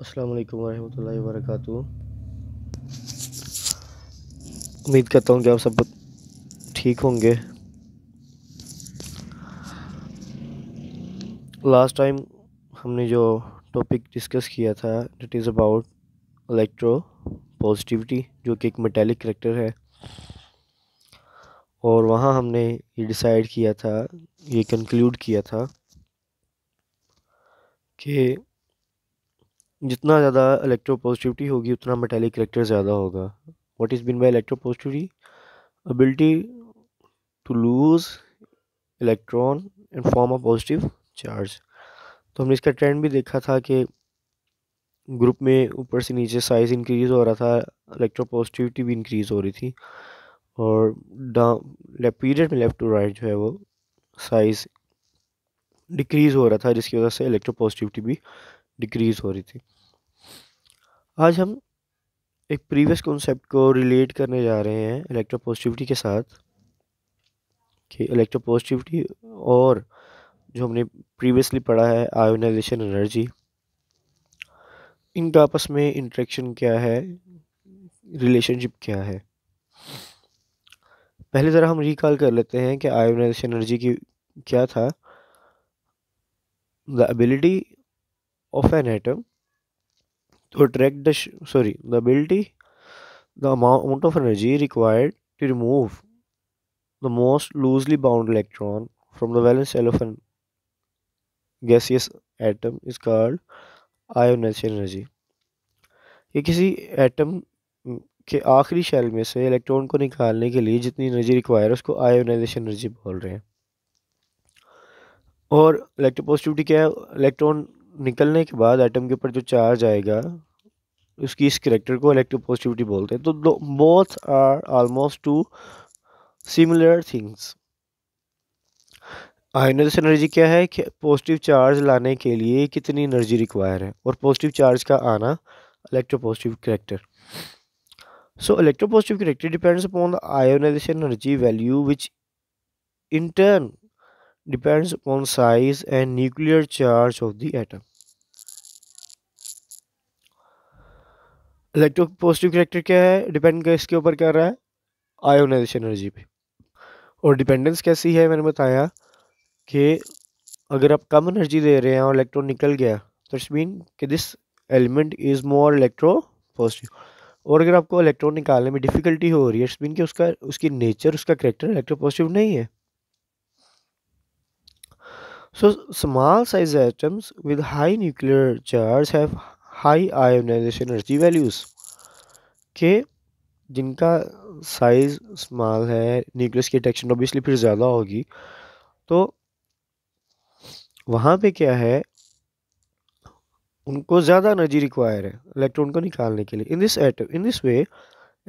असलकम वरहमल वर्क उम्मीद करता हूँ कि आप सब ठीक होंगे लास्ट टाइम हमने जो टॉपिक डिस्कस किया था it is about electropositivity जो कि एक मेटेलिक करेक्टर है और वहाँ हमने ये डिसाइड किया था ये कंक्लूड किया था कि जितना ज़्यादा इलेक्ट्रो पॉजिटिविटी होगी उतना मेटेलिक करेक्टर ज़्यादा होगा what is been by electropositivity ability to lose electron in form of positive charge तो हमने इसका ट्रेंड भी देखा था कि ग्रुप में ऊपर से नीचे साइज इंक्रीज हो रहा था इलेक्ट्रो पॉजिटिविटी भी इंक्रीज हो रही थी और पीरियड में लेफ़्ट टू राइट जो है वो साइज़ डिक्रीज़ हो रहा था जिसकी वजह से इलेक्ट्रो पॉजिटिविटी भी डिक्रीज़ हो रही थी आज हम एक प्रीवियस कॉन्सेप्ट को रिलेट करने जा रहे हैं इलेक्ट्रो पॉजिटिविटी के साथ कि इलेक्ट्रो पॉजिटिविटी और जो हमने प्रीवियसली पढ़ा है आयोनाइजेशन एनर्जी इनका आपस में इंट्रैक्शन क्या है रिलेशनशिप क्या है पहले ज़रा हम रिकॉल कर लेते हैं कि आयोनाइजेशन एनर्जी की क्या था the ability of an atom to attract the sorry the ability the amount of energy required to remove the most loosely bound electron from the valence shell of a gaseous atom is called ionization energy ये किसी atom के आखिरी shell में से electron को निकालने के लिए जितनी एनर्जी रिक्वायर है उसको आयोनाइजेशन एनर्जी बोल रहे हैं और इलेक्ट्रोपॉजिटिविटी क्या है इलेक्ट्रॉन निकलने के बाद एटम के ऊपर जो चार्ज आएगा उसकी इस करेक्टर को इलेक्ट्रो पॉजिटिविटी बोलते हैं तो both are almost two similar things ionization energy क्या है कि पॉजिटिव चार्ज लाने के लिए कितनी एनर्जी रिक्वायर है और पॉजिटिव चार्ज का आना electropositive character so electropositive character depends upon the ionization energy value which in turn depends upon size and nuclear charge of the atom. Electropositive character क्या है depend इसके ऊपर कर रहा है आयोनाइजेशन एनर्जी पे और डिपेंडेंस कैसी है मैंने बताया कि अगर आप कम एनर्जी दे रहे हैं और इलेक्ट्रॉन निकल गया तो इट्स मीन कि this element is more electropositive और अगर आपको इलेक्ट्रॉन निकालने में डिफ़िकल्टी हो रही है इट्स मीन कि उसका उसकी नेचर उसका करेक्टर इलेक्ट्रो पॉजिटिव नहीं है so small size atoms with high nuclear charge have high ionization energy values. के जिनका साइज स्मॉल है न्यूक्लियस की अट्रैक्शन ऑब्वियसली फिर ज़्यादा होगी तो वहाँ पे क्या है उनको ज़्यादा एनर्जी रिक्वायर है इलेक्ट्रॉन को निकालने के लिए in this atom in this way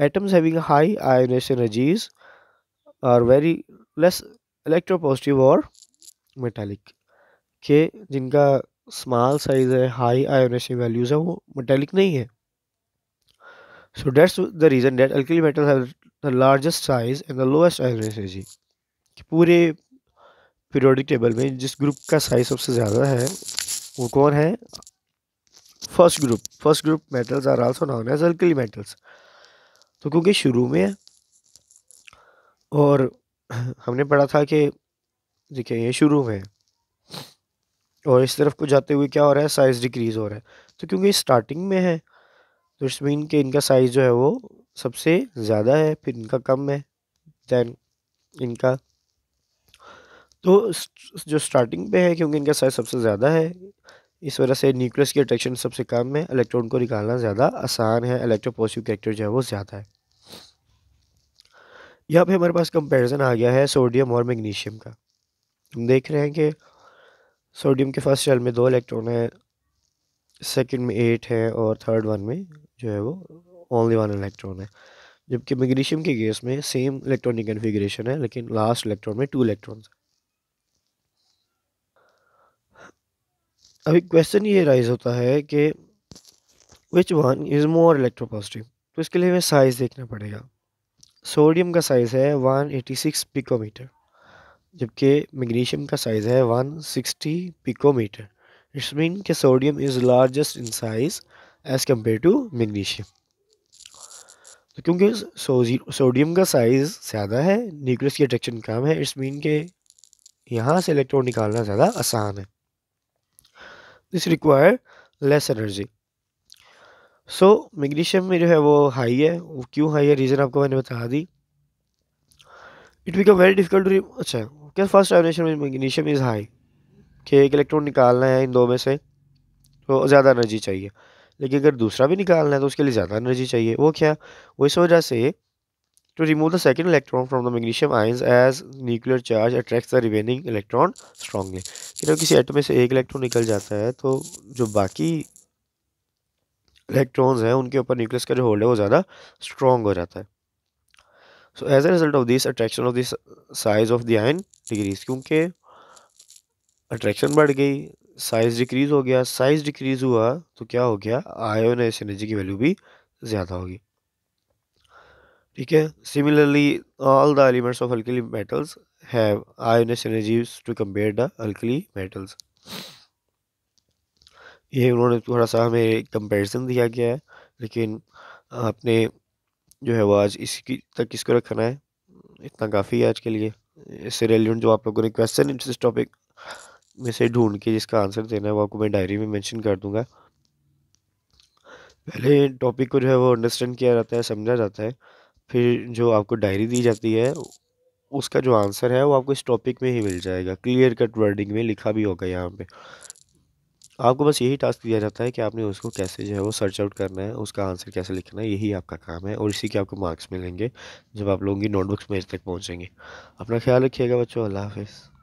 atoms having high ionization energies are very less electropositive और मेटालिक के जिनका स्मॉल साइज है हाई आयोनाइजेशन वैल्यूज़ है वो मेटेलिक नहीं है so that's the reason that alkali metal have largest size and the lowest lowest कि पूरे पीरियोडिक टेबल में जिस ग्रुप का साइज सबसे ज़्यादा है वो कौन है first group first group metals are also known as alkali metals तो क्योंकि शुरू में है और हमने पढ़ा था कि देखिए ये शुरू में है और इस तरफ को जाते हुए क्या हो रहा है साइज़ डिक्रीज़ हो रहा है तो क्योंकि स्टार्टिंग में है तो इट्स मीन के इनका साइज़ जो है वो सबसे ज़्यादा है फिर इनका कम है दैन इनका तो जो स्टार्टिंग पे है क्योंकि इनका साइज़ सबसे ज़्यादा है इस वजह से न्यूक्लियस की अट्रैक्शन सबसे कम है इलेक्ट्रॉन को निकालना ज़्यादा आसान है इलेक्ट्रोपोसिव कैरेक्टर जो है वो ज़्यादा है यहाँ पे हमारे पास कंपैरिजन आ गया है सोडियम और मैग्नीशियम का हम देख रहे हैं कि सोडियम के फर्स्ट शेल में दो इलेक्ट्रॉन है सेकंड में एट है और थर्ड वन में जो है वो ओनली वन इलेक्ट्रॉन है जबकि मैग्नीशियम के गैस में सेम इलेक्ट्रॉनिक कन्फिग्रेशन है लेकिन लास्ट इलेक्ट्रॉन में टू इलेक्ट्रॉन अभी क्वेश्चन ये राइज होता है कि which one is more electropositive तो इसके लिए हमें साइज़ देखना पड़ेगा सोडियम का साइज़ है 186 पिकोमीटर जबकि मैग्नीशियम का साइज़ है 160 पिकोमीटर इट्स मीन के sodium is largest in size as compare to magnesium तो क्योंकि सोडियम का साइज़ ज़्यादा है न्यूक्लियस की अट्रैक्शन कम है इट्स मीन के यहाँ से इलेक्ट्रॉन निकालना ज़्यादा आसान है this require less energy so magnesium में जो है वो हाई है वो क्यों हाई है रीज़न आपको मैंने बता दी it become very difficult to अच्छा ओके फर्स्ट आयोनेशन में मैग्नीशियम इज़ हाई कि एक इलेक्ट्रॉन निकालना है इन दो में से तो ज़्यादा एनर्जी चाहिए लेकिन अगर दूसरा भी निकालना है तो उसके लिए ज़्यादा एनर्जी चाहिए वो क्या वो इस वजह से to remove the second electron from the magnesium ions as nuclear charge attract the remaining electron strongly कि किसी एटम में से एक इलेक्ट्रॉन निकल जाता है तो जो बाकी इलेक्ट्रॉन्स हैं उनके ऊपर न्यूक्लियस का जो होल्ड है वो ज़्यादा स्ट्रॉन्ग हो जाता है so as a result of this attraction of this size of the ion decrease क्योंकि अट्रैक्शन बढ़ गई साइज डिक्रीज हो गया साइज डिक्रीज हुआ तो क्या हो गया आयोन एस एनर्जी की वैल्यू भी ज़्यादा होगी ठीक है similarly all the elements of alkali metals have ionization energy to compare the alkali metals ये उन्होंने थोड़ा सा हमें कंपैरिजन दिया गया है लेकिन आपने जो है वो आज इसकी तक इसको रखना है इतना काफ़ी है आज के लिए इससे रिलेवेंट जो आप लोगों ने क्वेश्चन इस टॉपिक में से ढूंढ के जिसका आंसर देना है वो आपको मैं डायरी में मेंशन कर दूंगा पहले टॉपिक को जो है वो अंडरस्टैंड किया जाता है समझा जाता है फिर जो आपको डायरी दी जाती है उसका जो आंसर है वो आपको इस टॉपिक में ही मिल जाएगा क्लियर कट वर्डिंग में लिखा भी होगा यहाँ पे आपको बस यही टास्क दिया जाता है कि आपने उसको कैसे जो है वो सर्च आउट करना है उसका आंसर कैसे लिखना है यही आपका काम है और इसी के आपको मार्क्स मिलेंगे जब आप लोगों की नोटबुक्स में तक पहुँचेंगे अपना ख्याल रखिएगा बच्चों अल्लाह हाफिज़